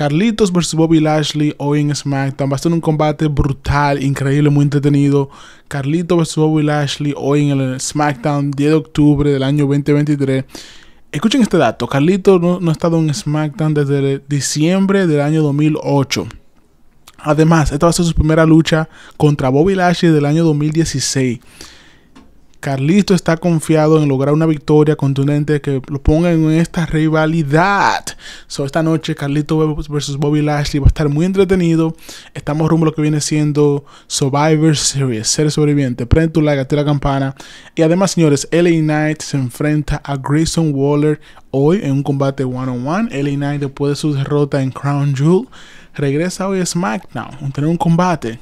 Carlitos versus Bobby Lashley hoy en SmackDown. Va a ser un combate brutal, increíble, muy entretenido. Carlitos versus Bobby Lashley hoy en el SmackDown 10 de octubre del año 2023. Escuchen este dato, Carlitos no ha estado en SmackDown desde diciembre del año 2008. Además, esta va a ser su primera lucha contra Bobby Lashley del año 2016. Carlito está confiado en lograr una victoria contundente que lo ponga en esta rivalidad. esta noche Carlito versus Bobby Lashley va a estar muy entretenido. Estamos rumbo lo que viene siendo Survivor Series, ser sobreviviente. Prende tu like, la campana. Y además, señores, LA Knight se enfrenta a Grayson Waller hoy en un combate one-on-one. LA Knight, después de su derrota en Crown Jewel, regresa hoy a SmackDown. Tener un combate.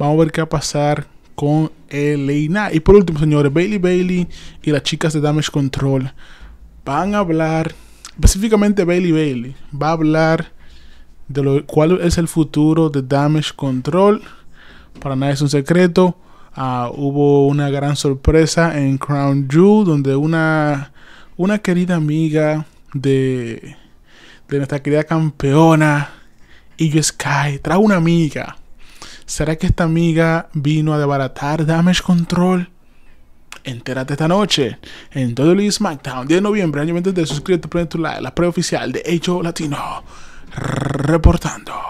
Vamos a ver qué va a pasar con Elena. Y por último, señores, Bailey Bailey y las chicas de Damage Control van a hablar, específicamente Bailey Bailey, va a hablar de lo, cuál es el futuro de Damage Control. Para nada es un secreto. Ah, hubo una gran sorpresa en Crown Jewel, donde una, una querida amiga de, de nuestra querida campeona, Iyo Sky, Trae una amiga ¿Será que esta amiga vino a debaratar Damage Control? Entérate esta noche en WWE SmackDown, 10 de noviembre, año 23. Suscríbete, prende tu like, la preoficial oficial de Hecho Latino. Reportando.